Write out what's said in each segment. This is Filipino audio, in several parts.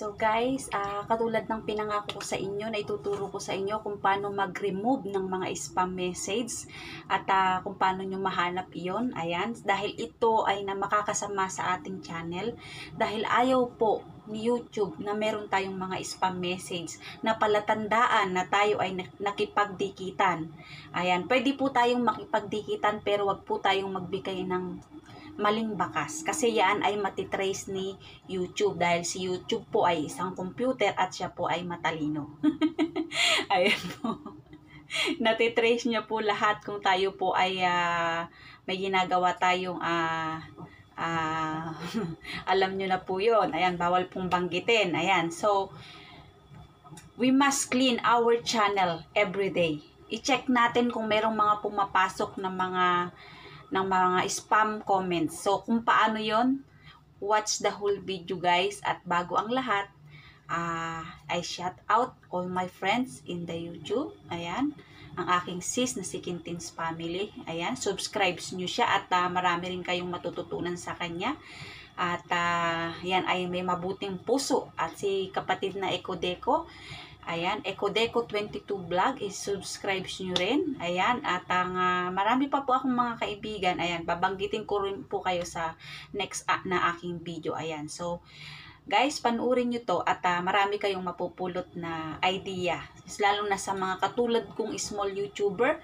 So guys, uh, katulad ng pinangako ko sa inyo na ituturo ko sa inyo kung paano mag-remove ng mga spam message at uh, kung paano nyo mahanap iyon. Ayan, dahil ito ay na makakasama sa ating channel dahil ayaw po ni YouTube na meron tayong mga spam message na palatandaan na tayo ay nakipagdikitan. Ayan, pwede po tayong makipagdikitan pero wag po tayong magbigay ng maling bakas kasi yan ay matitrace ni YouTube dahil si YouTube po ay isang computer at siya po ay matalino. Ayan po. Natitrace niya po lahat kung tayo po ay uh, may ginagawa tayong uh, uh, alam nyo na po yon Ayan, bawal pong banggitin. Ayan, so we must clean our channel every day. I-check natin kung merong mga pumapasok na mga ng mga spam comments. So, kung paano yon watch the whole video guys. At bago ang lahat, uh, I shout out all my friends in the YouTube. Ayan, ang aking sis na si Quintin's family. Ayan, subscribes nyo siya at uh, marami rin kayong matututunan sa kanya. At uh, ah, yan ay may mabuting puso at si kapatid na Eko Deco Ayan, Ecodeco 22 Vlog, i-subscribe nyo rin. Ayan, at ang uh, marami pa po akong mga kaibigan. Ayan, babanggitin ko rin po kayo sa next uh, na aking video. Ayan, so guys, panuurin nyo to at uh, marami kayong mapupulot na idea. Lalo na sa mga katulad kong small YouTuber,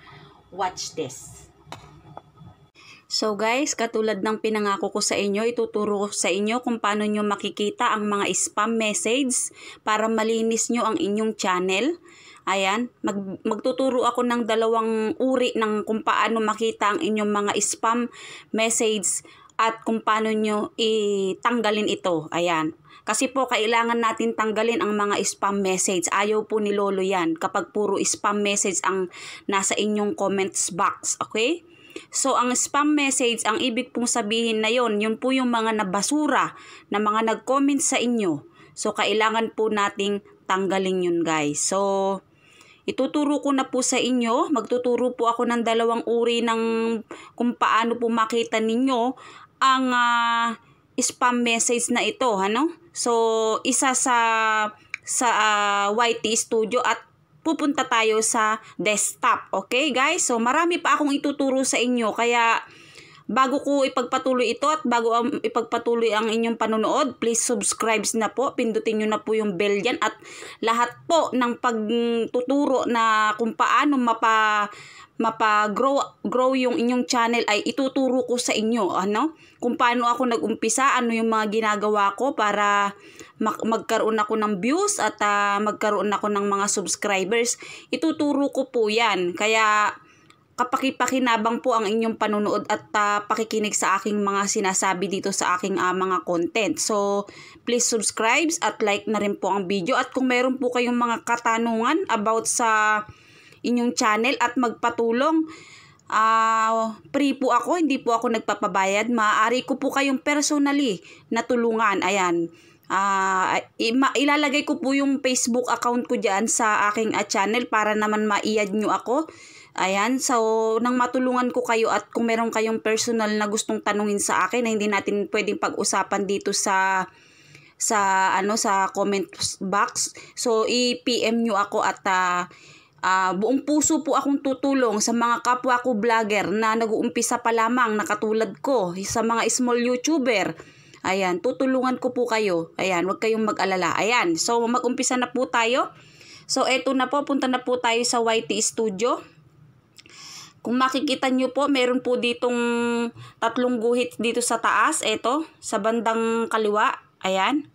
watch this. So guys, katulad ng pinangako ko sa inyo, ituturo ko sa inyo kung paano nyo makikita ang mga spam message para malinis nyo ang inyong channel. Ayan, mag, magtuturo ako ng dalawang uri ng kung paano makita ang inyong mga spam message at kung paano nyo itanggalin ito. Ayan, kasi po, kailangan natin tanggalin ang mga spam message. Ayaw po ni Lolo yan kapag puro spam message ang nasa inyong comments box. Okay? So ang spam message, ang ibig pong sabihin na yon, yun po yung mga nabasura na mga nag-comment sa inyo. So kailangan po nating tanggalin yun guys. So Ituturo ko na po sa inyo, magtuturo po ako ng dalawang uri ng kung paano po makita ninyo ang uh, spam message na ito, ano? So, isa sa sa uh, ah, YT Studio at pupunta tayo sa desktop. Okay guys? So marami pa akong ituturo sa inyo kaya Bago ko ipagpatuloy ito at bago um, ipagpatuloy ang inyong panonood, please subscribe na po. Pindutin nyo na po yung bell yan at lahat po ng pagtuturo na kung paano mapa mapa-grow grow yung inyong channel ay ituturo ko sa inyo ano kung paano ako nagumpisa ano yung mga ginagawa ko para mag magkaroon ako ng views at uh, magkaroon ako ng mga subscribers ituturo ko po yan kaya kapakipakinabang po ang inyong panunood at uh, pakikinig sa aking mga sinasabi dito sa aking uh, mga content. So, please subscribe at like na rin po ang video. At kung meron po kayong mga katanungan about sa inyong channel at magpatulong, uh, free po ako, hindi po ako nagpapabayad. Maaari ko po kayong personally natulungan. Ayan. Uh, ilalagay ko po yung Facebook account ko dyan sa aking uh, channel para naman maiyad iad nyo ako Ayan, so nang matulungan ko kayo at kung meron kayong personal na gustong tanungin sa akin na hindi natin pwedeng pag-usapan dito sa sa ano sa comment box. So i-PM niyo ako at uh, uh, buong puso po akong tutulong sa mga kapwa ko vlogger na nag-uumpisa pa lamang na katulad ko, sa mga small YouTuber. Ayan, tutulungan ko po kayo. Ayan, huwag kayong mag-alala. Ayan, so mag-umpisa na po tayo. So eto na po, punta na po tayo sa YT Studio. Kung makikita nyo po, meron po ditong tatlong guhit dito sa taas. Ito, sa bandang kaliwa. Ayan.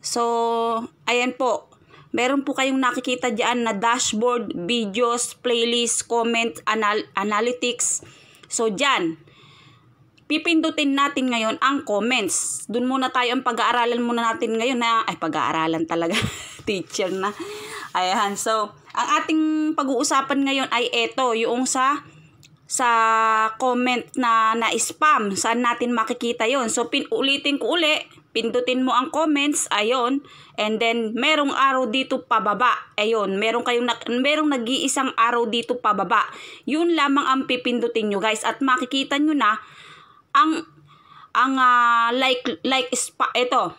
So, ayan po. Meron po kayong nakikita dyan na dashboard, videos, playlist, comment, anal analytics. So, dyan. Pipindutin natin ngayon ang comments. Doon muna tayo ang pag-aaralan muna natin ngayon na, ay pag-aaralan talaga, teacher na. Ayan, so, ang ating pag-uusapan ngayon ay eto, yung sa sa comment na na-spam. Saan natin makikita yon So, pin ulitin ko uli. Pindutin mo ang comments. Ayon. And then, merong arrow dito pababa. Ayon. Merong, kayong na, merong nag-iisang arrow dito pababa. Yun lamang ang pipindutin nyo guys. At makikita nyo na ang ang uh, like like spa ito.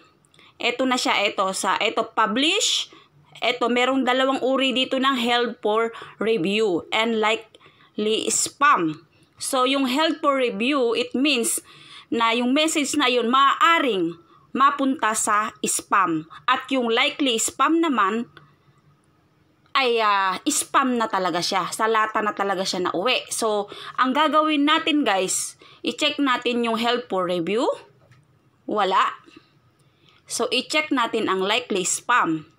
Ito na siya ito sa ito publish eto merong dalawang uri dito ng held for review and likely spam. So yung held for review, it means na yung message na yun maaaring mapunta sa spam. At yung likely spam naman ay uh, spam na talaga siya. Salata na talaga siya na uwi. So, ang gagawin natin guys, i-check natin yung help for review. Wala. So, i-check natin ang likely spam.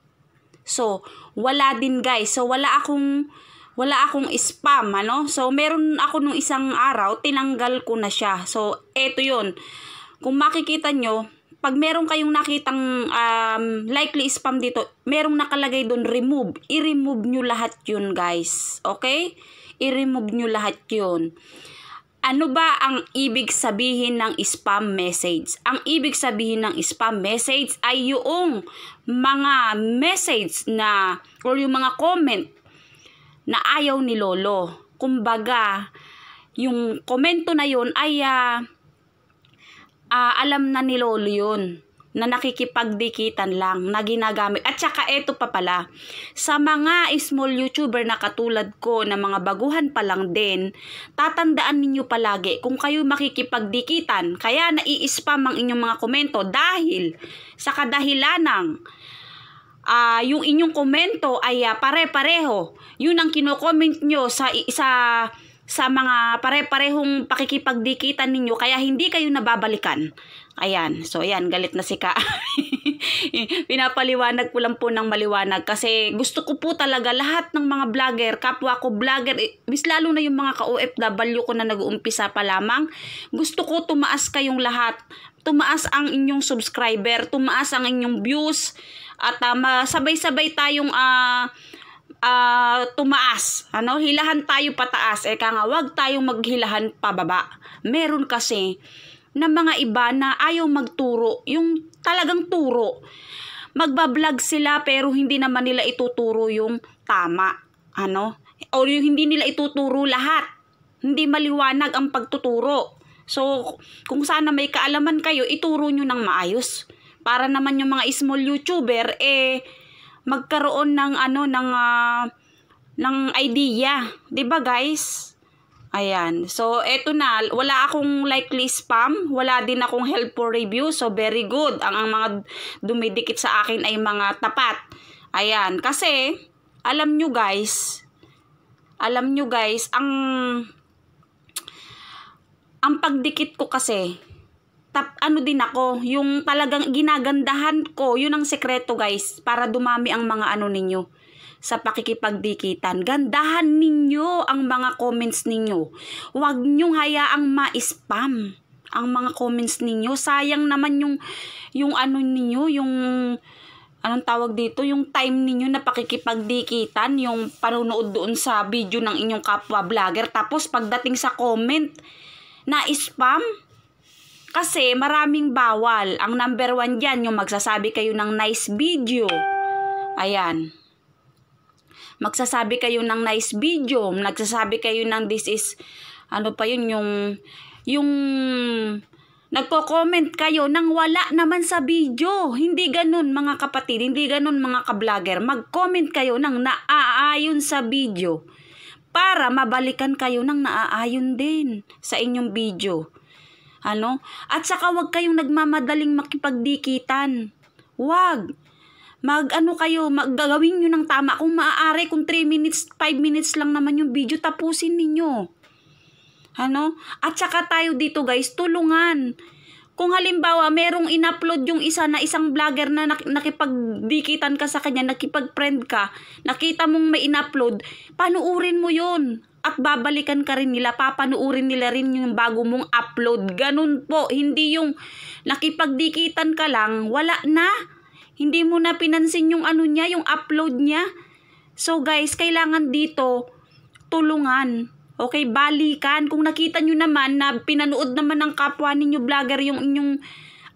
So, wala din guys. So, wala akong wala akong spam, ano? So, meron ako nung isang araw, tinanggal ko na siya. So, eto 'yon. Kung makikita nyo, pag meron kayong nakitang um, likely spam dito, merong nakalagay doon remove. I-remove nyo lahat yun, guys. Okay? I-remove nyo lahat yun. Ano ba ang ibig sabihin ng spam message? Ang ibig sabihin ng spam message ay yung mga message na or yung mga comment na ayaw ni lolo. Kumbaga, yung komento na yon ay uh, uh, alam na ni lolo yun na nakikipagdikitan lang na ginagamit. At saka ito pa pala, sa mga small YouTuber na katulad ko na mga baguhan pa lang din, tatandaan ninyo palagi kung kayo makikipagdikitan. Kaya nai-spam ang inyong mga komento dahil sa kadahilanang uh, yung inyong komento ay uh, pare-pareho. Yun ang kino-comment nyo sa, sa sa mga pare-parehong pakikipagdikitan ninyo kaya hindi kayo nababalikan. Ayan. So, ayan. Galit na si Ka. Pinapaliwanag ko lang po ng maliwanag kasi gusto ko po talaga lahat ng mga vlogger, kapwa ko vlogger, bis eh, lalo na yung mga ka-OFW ko na nag-uumpisa pa lamang, gusto ko tumaas kayong lahat. Tumaas ang inyong subscriber, tumaas ang inyong views, at uh, ah, sabay-sabay tayong uh, uh, tumaas. Ano? Hilahan tayo pataas. Eh kaya nga, wag tayong maghilahan pababa. Meron kasi na mga iba na ayaw magturo. Yung talagang turo. Magbablog sila pero hindi naman nila ituturo yung tama. Ano? O yung hindi nila ituturo lahat. Hindi maliwanag ang pagtuturo. So, kung sana may kaalaman kayo, ituro nyo ng maayos. Para naman yung mga small YouTuber, eh, magkaroon ng ano ng uh, ng idea, 'di ba guys? Ayan. So eto na, wala akong likely spam, wala din akong helpful review. So very good. Ang, ang mga dumidikit sa akin ay mga tapat. Ayan, kasi alam nyo guys, alam nyo guys, ang ang pagdikit ko kasi tap, ano din ako, yung talagang ginagandahan ko, yun ang sekreto guys, para dumami ang mga ano ninyo sa pakikipagdikitan. Gandahan ninyo ang mga comments ninyo. Huwag niyo hayaang ma-spam ang mga comments ninyo. Sayang naman yung, yung ano ninyo, yung anong tawag dito, yung time ninyo na pakikipagdikitan, yung panonood doon sa video ng inyong kapwa vlogger. Tapos pagdating sa comment, na spam, kasi maraming bawal. Ang number one dyan, yung magsasabi kayo ng nice video. Ayan. Magsasabi kayo ng nice video. Nagsasabi kayo ng this is, ano pa yun, yung, yung, nagko-comment kayo nang wala naman sa video. Hindi ganun mga kapatid, hindi ganun mga kablogger. Mag-comment kayo ng naaayon sa video para mabalikan kayo ng naaayon din sa inyong video. Ano? At saka wag kayong nagmamadaling makipagdikitan. Wag. Mag ano kayo, maggagawin nyo ng tama. Kung maaari, kung 3 minutes, 5 minutes lang naman yung video, tapusin ninyo. Ano? At saka tayo dito guys, tulungan. Kung halimbawa, merong in-upload yung isa na isang vlogger na nakipagdikitan ka sa kanya, nakipag-friend ka, nakita mong may in-upload, panuurin mo yun at babalikan ka rin nila, papanuurin nila rin yung bago mong upload. Ganun po, hindi yung nakipagdikitan ka lang, wala na. Hindi mo na pinansin yung ano niya, yung upload niya. So guys, kailangan dito tulungan. Okay, balikan. Kung nakita nyo naman na pinanood naman ng kapwa ninyo vlogger yung inyong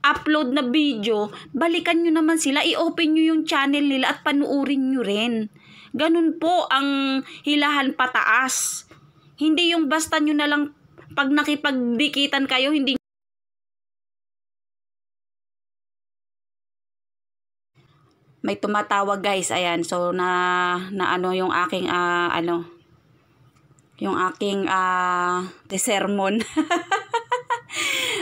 upload na video, balikan nyo naman sila, i-open nyo yung channel nila at panuurin nyo rin. Ganun po ang hilahan pataas. Hindi yung basta nyo na lang pag nakipagdikitan kayo, hindi may tumatawag guys ayan so na na ano yung aking uh, ano yung aking uh, ah, sermon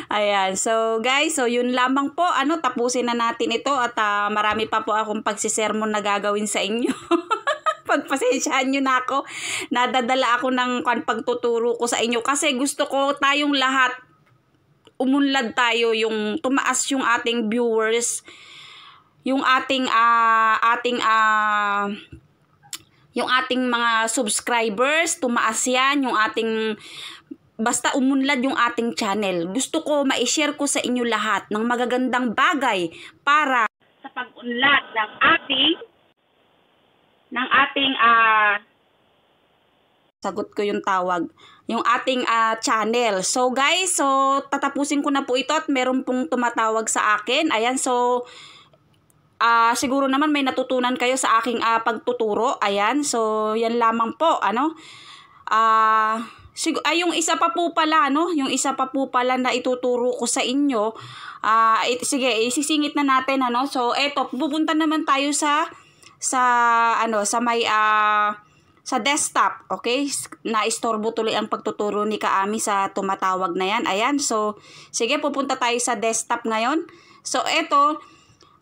Ayan. So, guys, so yun lamang po. Ano, tapusin na natin ito at uh, marami pa po akong pagsisermon na gagawin sa inyo. pagpasensyahan nyo na ako. Nadadala ako ng pagtuturo ko sa inyo kasi gusto ko tayong lahat umunlad tayo yung tumaas yung ating viewers yung ating uh, ating uh, yung ating mga subscribers tumaas yan yung ating basta umunlad yung ating channel. Gusto ko ma-share ko sa inyo lahat ng magagandang bagay para sa pag-unlad ng ating ng ating uh, sagot ko yung tawag yung ating uh, channel. So guys, so tatapusin ko na po ito at meron pong tumatawag sa akin. Ayan, so uh, siguro naman may natutunan kayo sa aking uh, pagtuturo. Ayan, so yan lamang po, ano? Ah... Uh, Sig- ay, yung isa pa po pala, no? Yung isa pa po pala na ituturo ko sa inyo. Uh, it, sige, isisingit na natin, ano? So, eto, pupunta naman tayo sa, sa, ano, sa may, ah, uh, sa desktop, okay? Naistorbo tuloy ang pagtuturo ni Kaami sa tumatawag na yan. Ayan, so, sige, pupunta tayo sa desktop ngayon. So, eto,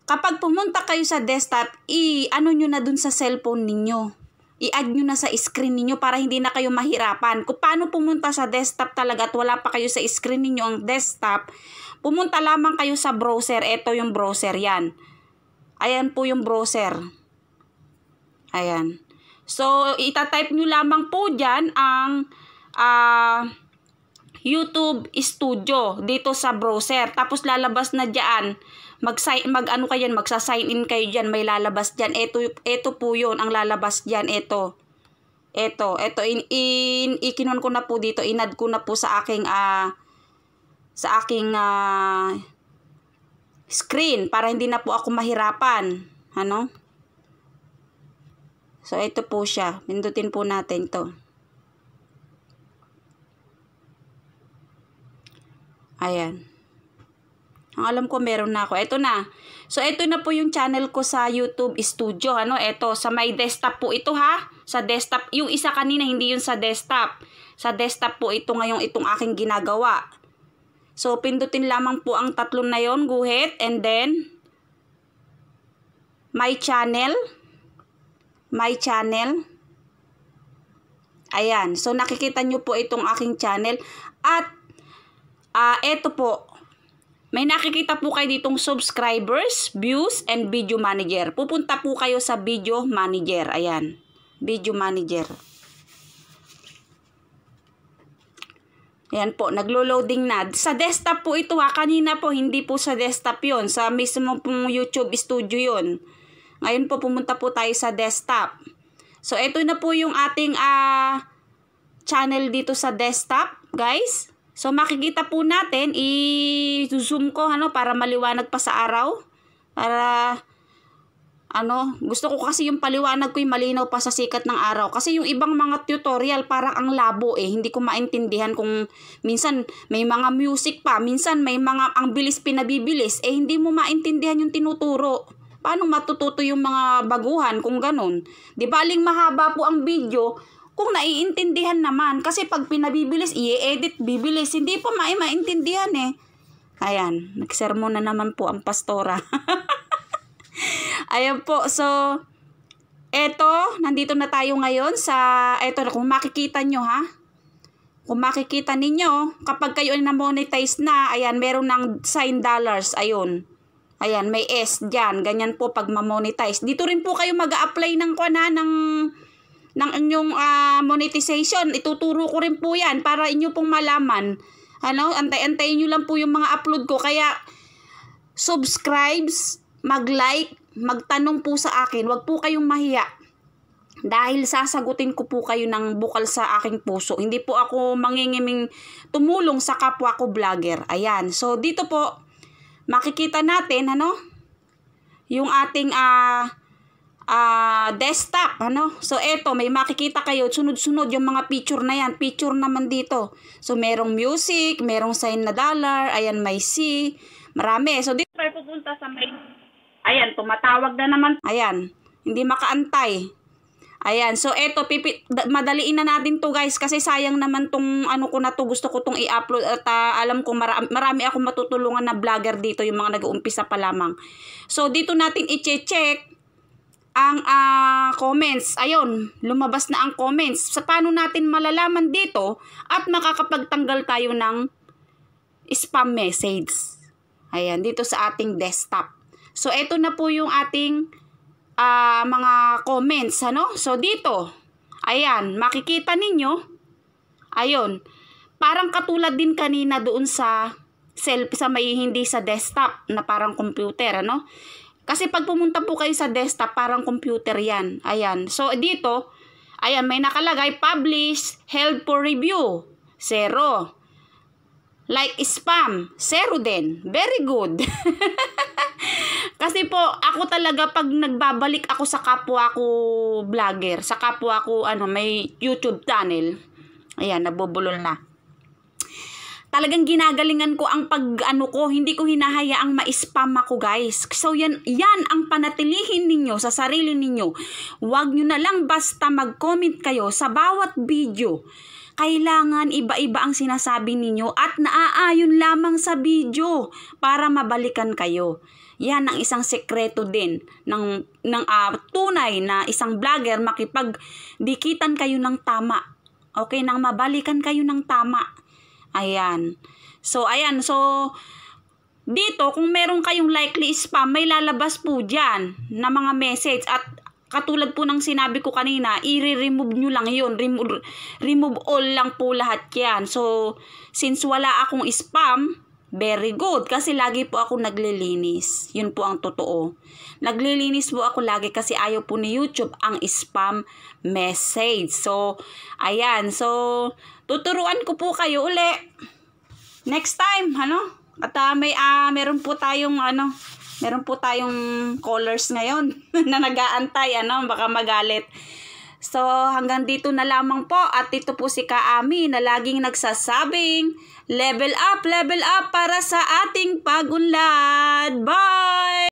kapag pumunta kayo sa desktop, i-ano niyo na dun sa cellphone ninyo i-add nyo na sa screen niyo para hindi na kayo mahirapan. Kung paano pumunta sa desktop talaga at wala pa kayo sa screen niyo ang desktop, pumunta lamang kayo sa browser. Ito yung browser yan. Ayan po yung browser. Ayan. So, itatype nyo lamang po dyan ang uh, YouTube Studio dito sa browser. Tapos lalabas na dyan mag, sign mag ano kayan, magsa-sign in kayo diyan, may lalabas diyan. Ito ito po 'yon ang lalabas diyan, ito. Ito, ito in, in ikinon ko na po dito, inad ko na po sa aking uh, sa aking uh, screen para hindi na po ako mahirapan, ano? So ito po siya. Pindutin po natin 'to. Ayan. Alam ko meron na ako. Ito na. So, ito na po yung channel ko sa YouTube Studio. Ano, ito. Sa my desktop po ito ha. Sa desktop. Yung isa kanina, hindi yung sa desktop. Sa desktop po ito ngayon itong aking ginagawa. So, pindutin lamang po ang tatlong na yon Guhit. And then, my channel. My channel. Ayan. So, nakikita nyo po itong aking channel. At, uh, ah, ito po may nakikita po kayo ditong subscribers, views, and video manager. Pupunta po kayo sa video manager. Ayan, video manager. Ayan po, naglo-loading na. Sa desktop po ito ha. Kanina po, hindi po sa desktop yon Sa mismo pong YouTube studio yon Ngayon po, pumunta po tayo sa desktop. So, ito na po yung ating uh, channel dito sa desktop, guys. So makikita po natin, i-zoom ko ano para maliwanag pa sa araw. Para ano, gusto ko kasi yung paliwanag ko yung malinaw pa sa sikat ng araw. Kasi yung ibang mga tutorial parang ang labo eh. Hindi ko maintindihan kung minsan may mga music pa, minsan may mga ang bilis pinabibilis. Eh hindi mo maintindihan yung tinuturo. Paano matututo yung mga baguhan kung ganun? Di baling mahaba po ang video, kung naiintindihan naman, kasi pag pinabibilis, i-edit, bibilis, hindi po mai maintindihan eh. Ayan, nagsermon na naman po ang pastora. Ayan po, so, eto, nandito na tayo ngayon sa, eto, kung makikita nyo ha, kung makikita ninyo, kapag kayo na monetize na, ayan, meron ng sign dollars, ayun. Ayan, may S dyan. Ganyan po pag ma-monetize. Dito rin po kayo mag a apply ng kuna ano, ng ng inyong uh, monetization. Ituturo ko rin po yan para inyo pong malaman. Ano, antay-antayin nyo lang po yung mga upload ko. Kaya, subscribes, mag-like, magtanong po sa akin. Huwag po kayong mahiya. Dahil sasagutin ko po kayo ng bukal sa aking puso. Hindi po ako mangingiming tumulong sa kapwa ko vlogger. Ayan. So, dito po, makikita natin, ano, yung ating, ah, uh, uh, desktop, ano? So, eto, may makikita kayo, sunod-sunod yung mga picture na yan. Picture naman dito. So, merong music, merong sign na dollar, ayan, may C, marami. So, dito tayo pupunta sa may, ayan, tumatawag na naman. Ayan, hindi makaantay. Ayan, so eto, pipi, madaliin na natin to guys kasi sayang naman tong ano ko na to, gusto ko tong i-upload at uh, alam ko marami, marami akong matutulungan na vlogger dito, yung mga nag-uumpisa pa lamang. So dito natin i-check ang uh, comments. Ayun, lumabas na ang comments. Sa paano natin malalaman dito at makakapagtanggal tayo ng spam message. Ayan, dito sa ating desktop. So, ito na po yung ating uh, mga comments. Ano? So, dito, ayan, makikita ninyo, ayun, parang katulad din kanina doon sa self sa may hindi sa desktop na parang computer ano kasi pag pumunta po kayo sa desktop, parang computer yan. Ayan. So, dito, ayan, may nakalagay, publish, held for review. Zero. Like spam, zero din. Very good. Kasi po, ako talaga pag nagbabalik ako sa kapwa ko vlogger, sa kapwa ko ano, may YouTube channel. Ayan, nabubulol na talagang ginagalingan ko ang pag ano ko, hindi ko hinahayaang ma-spam ako guys. So yan, yan ang panatilihin ninyo sa sarili ninyo. Huwag nyo na lang basta mag-comment kayo sa bawat video. Kailangan iba-iba ang sinasabi ninyo at naaayon lamang sa video para mabalikan kayo. Yan ang isang sekreto din ng, ng uh, tunay na isang vlogger makipagdikitan kayo ng tama. Okay, nang mabalikan kayo ng tama. Ayan. So, ayan. So, dito, kung meron kayong likely spam, may lalabas po dyan na mga message. At katulad po ng sinabi ko kanina, i-remove nyo lang yun. Remove, remove all lang po lahat yan. So, since wala akong spam, Very good kasi lagi po ako naglilinis. Yun po ang totoo. Naglilinis po ako lagi kasi ayaw po ni YouTube ang spam message. So, ayan. So, tuturuan ko po kayo uli. Next time, ano? At uh, may, uh, meron po tayong, ano, meron po tayong callers ngayon na nag-aantay, ano, baka magalit. So hanggang dito na lamang po at ito po si Kaami na laging nagsasabing level up, level up para sa ating pagunlad. Bye!